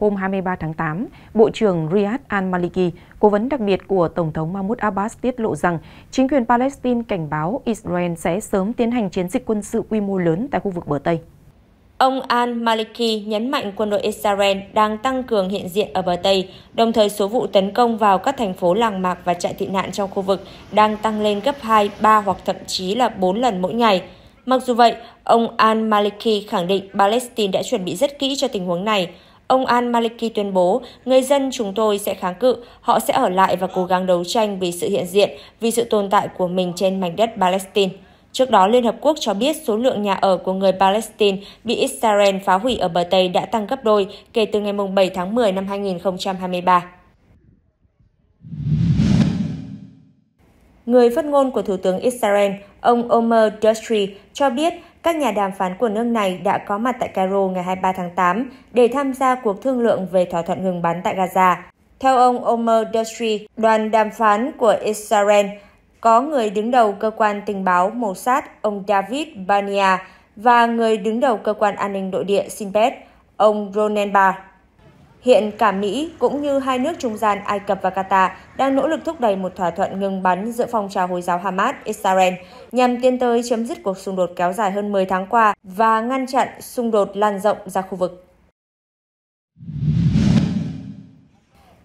hôm 23 tháng 8, Bộ trưởng Riyad al-Maliki, cố vấn đặc biệt của Tổng thống Mahmoud Abbas tiết lộ rằng chính quyền Palestine cảnh báo Israel sẽ sớm tiến hành chiến dịch quân sự quy mô lớn tại khu vực bờ Tây. Ông al-Maliki nhấn mạnh quân đội Israel đang tăng cường hiện diện ở bờ Tây, đồng thời số vụ tấn công vào các thành phố làng mạc và trại tị nạn trong khu vực đang tăng lên gấp 2, 3 hoặc thậm chí là 4 lần mỗi ngày. Mặc dù vậy, ông al-Maliki khẳng định Palestine đã chuẩn bị rất kỹ cho tình huống này. Ông al-Maliki tuyên bố, người dân chúng tôi sẽ kháng cự, họ sẽ ở lại và cố gắng đấu tranh vì sự hiện diện, vì sự tồn tại của mình trên mảnh đất Palestine. Trước đó, Liên Hợp Quốc cho biết số lượng nhà ở của người Palestine bị Israel phá hủy ở bờ Tây đã tăng gấp đôi kể từ ngày 7 tháng 10 năm 2023. Người phát ngôn của Thủ tướng Israel Ông Omer Dustry cho biết các nhà đàm phán của nước này đã có mặt tại Cairo ngày 23 tháng 8 để tham gia cuộc thương lượng về thỏa thuận ngừng bắn tại Gaza. Theo ông Omer Dustry, đoàn đàm phán của Israel có người đứng đầu cơ quan tình báo Mossad, ông David Bania, và người đứng đầu cơ quan an ninh nội địa Sinbad, ông Ronen Bar. Hiện cả Mỹ cũng như hai nước trung gian Ai Cập và Qatar đang nỗ lực thúc đẩy một thỏa thuận ngừng bắn giữa phong trào Hồi giáo Hamas, Israel nhằm tiến tới chấm dứt cuộc xung đột kéo dài hơn 10 tháng qua và ngăn chặn xung đột lan rộng ra khu vực.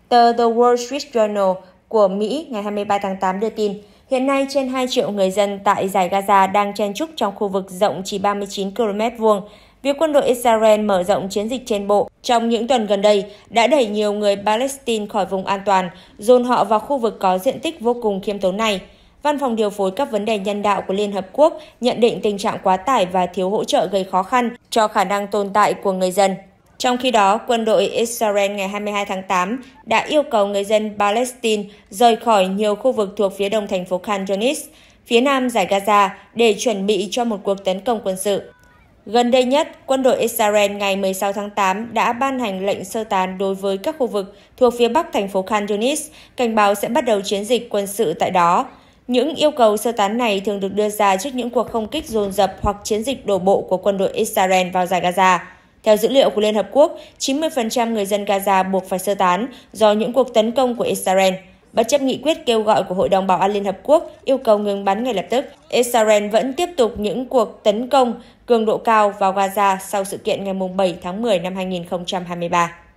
Tờ The Wall Street Journal của Mỹ ngày 23 tháng 8 đưa tin, hiện nay trên 2 triệu người dân tại giải Gaza đang chen trúc trong khu vực rộng chỉ 39 km vuông Việc quân đội Israel mở rộng chiến dịch trên bộ trong những tuần gần đây đã đẩy nhiều người Palestine khỏi vùng an toàn, dồn họ vào khu vực có diện tích vô cùng khiêm tốn này. Văn phòng điều phối các vấn đề nhân đạo của Liên Hợp Quốc nhận định tình trạng quá tải và thiếu hỗ trợ gây khó khăn cho khả năng tồn tại của người dân. Trong khi đó, quân đội Israel ngày 22 tháng 8 đã yêu cầu người dân Palestine rời khỏi nhiều khu vực thuộc phía đông thành phố Khan Yunis, phía nam giải Gaza để chuẩn bị cho một cuộc tấn công quân sự. Gần đây nhất, quân đội Israel ngày 16 tháng 8 đã ban hành lệnh sơ tán đối với các khu vực thuộc phía bắc thành phố Khan Yunis, cảnh báo sẽ bắt đầu chiến dịch quân sự tại đó. Những yêu cầu sơ tán này thường được đưa ra trước những cuộc không kích dồn dập hoặc chiến dịch đổ bộ của quân đội Israel vào giải Gaza. Theo dữ liệu của Liên Hợp Quốc, 90% người dân Gaza buộc phải sơ tán do những cuộc tấn công của Israel – bất chấp nghị quyết kêu gọi của Hội đồng Bảo an Liên Hợp Quốc yêu cầu ngừng bắn ngay lập tức. Israel vẫn tiếp tục những cuộc tấn công cường độ cao vào Gaza sau sự kiện ngày 7 tháng 10 năm 2023.